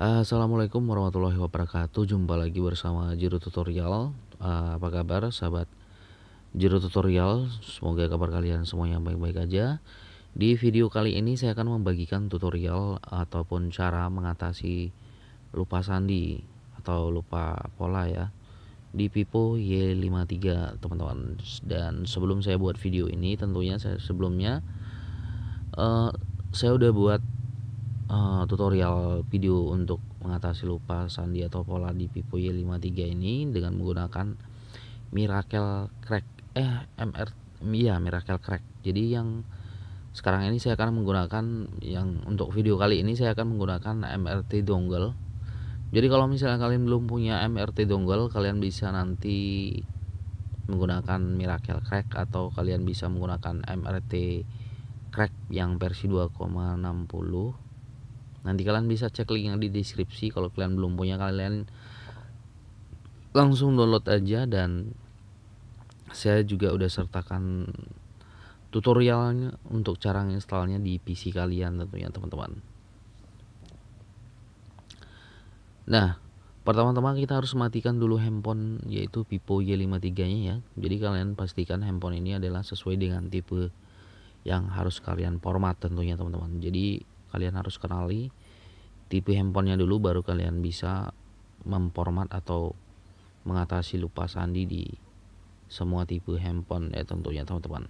Assalamualaikum warahmatullahi wabarakatuh Jumpa lagi bersama Jiro Tutorial ah, Apa kabar sahabat Jiro Tutorial Semoga kabar kalian semuanya baik-baik aja Di video kali ini saya akan membagikan tutorial Ataupun cara mengatasi lupa sandi Atau lupa pola ya Di Pipo Y53 teman-teman Dan sebelum saya buat video ini tentunya saya sebelumnya uh, Saya udah buat uh, tutorial video untuk mengatasi lupa sandi atau pola di Vivo Y53 ini dengan menggunakan Miracle Crack eh MR iya Miracle Crack. Jadi yang sekarang ini saya akan menggunakan yang untuk video kali ini saya akan menggunakan MRT dongle. Jadi kalau misalnya kalian belum punya MRT dongle, kalian bisa nanti menggunakan Miracle Crack atau kalian bisa menggunakan MRT Crack yang versi 2,60 nanti kalian bisa cek link yang di deskripsi kalau kalian belum punya kalian langsung download aja dan saya juga udah sertakan tutorialnya untuk cara installnya di PC kalian tentunya teman-teman nah pertama-tama kita harus matikan dulu handphone yaitu Vivo Y53 nya ya jadi kalian pastikan handphone ini adalah sesuai dengan tipe yang harus kalian format tentunya teman-teman jadi kalian harus kenali tipe handphonenya dulu baru kalian bisa memformat atau mengatasi lupa sandi di semua tipe handphone ya tentunya teman-teman.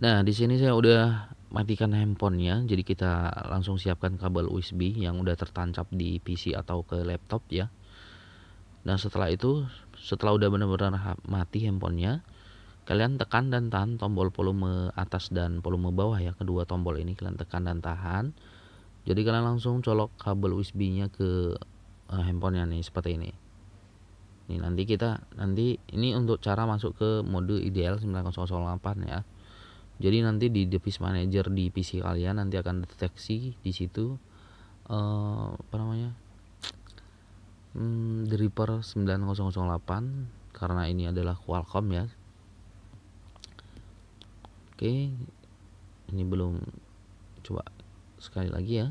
Nah di sini saya udah matikan handphonenya, jadi kita langsung siapkan kabel USB yang udah tertancap di PC atau ke laptop ya. Nah setelah itu, setelah udah benar-benar mati handphonenya, kalian tekan dan tahan tombol volume atas dan volume bawah ya kedua tombol ini kalian tekan dan tahan jadi kalian langsung colok kabel USB nya ke uh, handphonenya nih seperti ini ini nanti kita nanti ini untuk cara masuk ke mode IDL 9008 ya jadi nanti di device manager di PC kalian nanti akan deteksi di situ uh, apa namanya hmm, driver 9008 karena ini adalah Qualcomm ya oke ini belum coba sekali lagi ya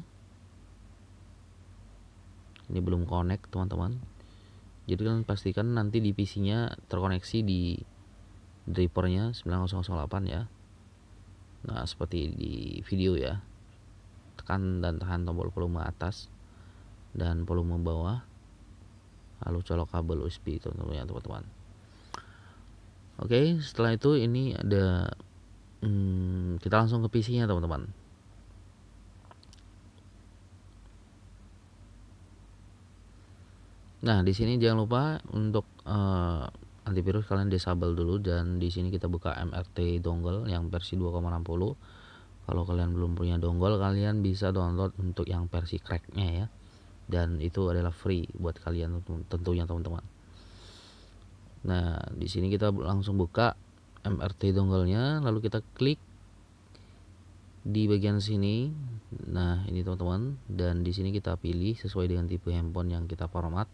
ini belum connect teman-teman jadi kalian pastikan nanti di PC nya terkoneksi di drivernya 9008 ya nah seperti di video ya tekan dan tahan tombol volume atas dan volume bawah lalu colok kabel USB teman-teman ya teman-teman oke setelah itu ini ada hmm, kita langsung ke PC-nya teman-teman nah di sini jangan lupa untuk uh, antivirus kalian disable dulu dan di sini kita buka MRT dongle yang versi 2,60 kalau kalian belum punya dongle kalian bisa download untuk yang versi cracknya ya dan itu adalah free buat kalian tentunya teman-teman nah di sini kita langsung buka MRT dongle-nya lalu kita klik di bagian sini nah ini teman-teman dan di sini kita pilih sesuai dengan tipe handphone yang kita format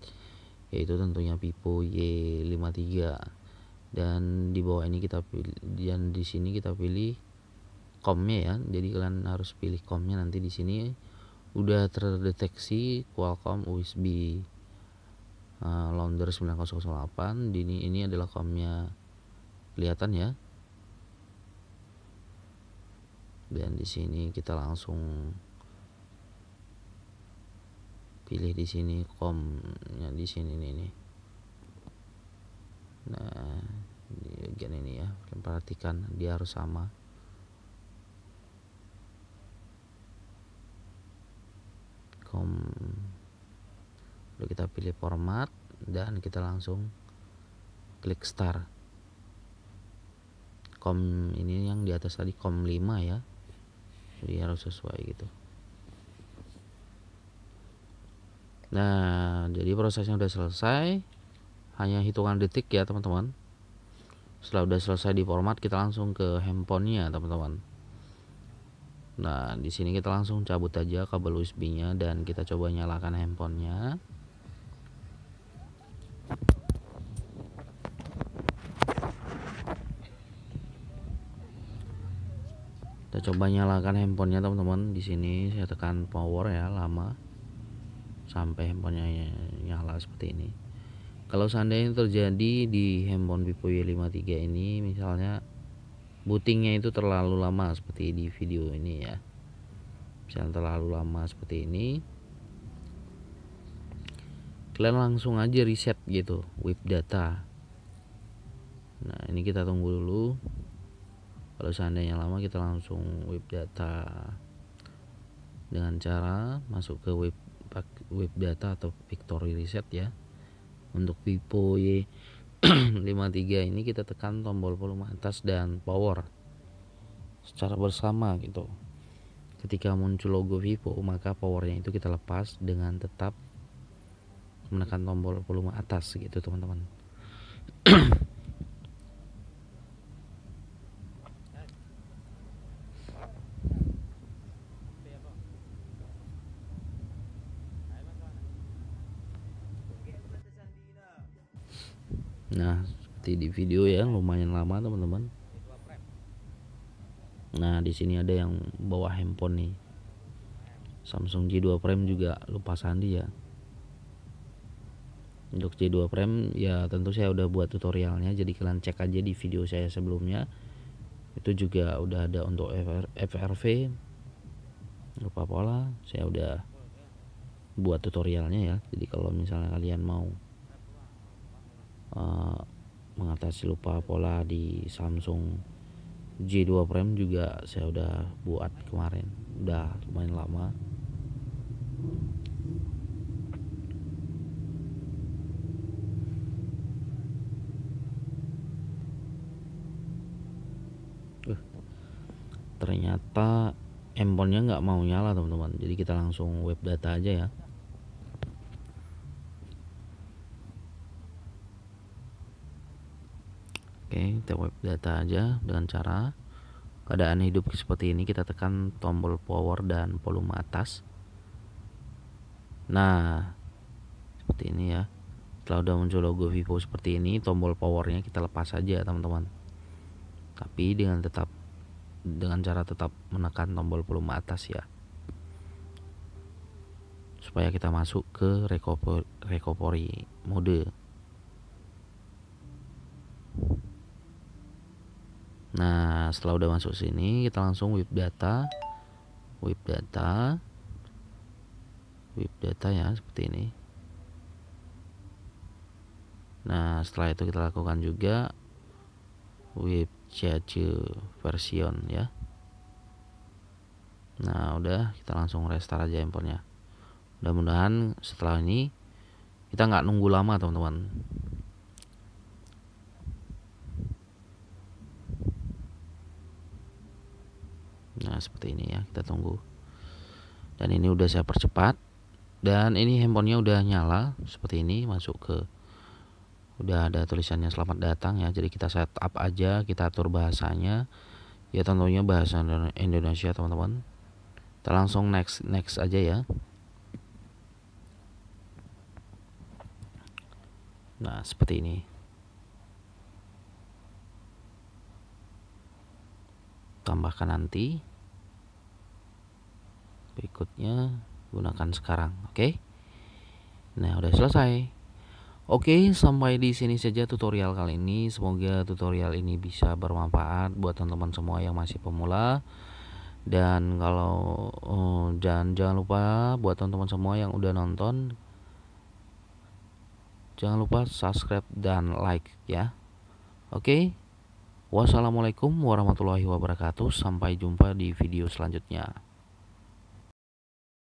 yaitu tentunya Vivo Y53 dan di bawah ini kita pilih dan di sini kita pilih comnya ya jadi kalian harus pilih comnya nanti di sini udah terdeteksi Qualcomm USB uh, Launder 9008 ini ini adalah comnya kelihatan ya dan di sini kita langsung pilih di sini komnya di sini nih, nih. nah di bagian ini ya perhatikan dia harus sama com lalu kita pilih format dan kita langsung klik start kom ini yang di atas tadi kom 5 ya jadi harus sesuai gitu nah jadi prosesnya udah selesai hanya hitungan detik ya teman-teman setelah udah selesai di format kita langsung ke handphonenya teman-teman nah di sini kita langsung cabut aja kabel USB nya dan kita coba nyalakan handphonenya coba nyalakan handphonenya teman-teman di sini saya tekan power ya lama sampai handphonenya nyala seperti ini kalau seandainya terjadi di handphone Vivo Y53 ini misalnya bootingnya itu terlalu lama seperti di video ini ya misalnya terlalu lama seperti ini kalian langsung aja reset gitu with data nah ini kita tunggu dulu kalau seandainya lama kita langsung web data dengan cara masuk ke web web data atau Victory Reset ya untuk Vivo Y 53 ini kita tekan tombol volume atas dan power secara bersama gitu ketika muncul logo Vivo maka powernya itu kita lepas dengan tetap menekan tombol volume atas gitu teman-teman nah seperti di video ya lumayan lama teman-teman nah di sini ada yang bawa handphone nih Samsung J2 Prime juga lupa sandi ya untuk J2 Prime ya tentu saya udah buat tutorialnya jadi kalian cek aja di video saya sebelumnya itu juga udah ada untuk FR, FRV lupa pola saya udah buat tutorialnya ya jadi kalau misalnya kalian mau mengatasi lupa pola di Samsung J2 Prime juga saya udah buat kemarin udah lumayan lama uh, ternyata handphonenya nggak mau nyala teman-teman jadi kita langsung web data aja ya Oke, kita web data aja dengan cara keadaan hidup seperti ini kita tekan tombol power dan volume atas. Nah, seperti ini ya. Setelah udah muncul logo Vivo seperti ini, tombol powernya kita lepas aja teman-teman. Tapi dengan tetap dengan cara tetap menekan tombol volume atas ya supaya kita masuk ke recovery mode Nah, setelah udah masuk sini, kita langsung wipe data. wipe data. wipe data ya, seperti ini. Nah, setelah itu kita lakukan juga wipe charge version ya. Nah, udah kita langsung restart aja handphonenya. Mudah-mudahan setelah ini kita nggak nunggu lama, teman-teman. Nah, seperti ini ya, kita tunggu. Dan ini udah saya percepat. Dan ini handphonenya udah nyala seperti ini, masuk ke udah ada tulisannya selamat datang ya. Jadi kita setup aja, kita atur bahasanya. Ya tentunya bahasa Indonesia, teman-teman. Kita langsung next next aja ya. Nah, seperti ini. Tambahkan nanti berikutnya gunakan sekarang oke okay? nah udah selesai Oke, sampai di sini saja tutorial kali ini. Semoga tutorial ini bisa bermanfaat buat teman-teman semua yang masih pemula. Dan kalau oh, eh, jangan jangan lupa buat teman-teman semua yang udah nonton jangan lupa subscribe dan like ya. Oke. Wassalamualaikum warahmatullahi wabarakatuh. Sampai jumpa di video selanjutnya.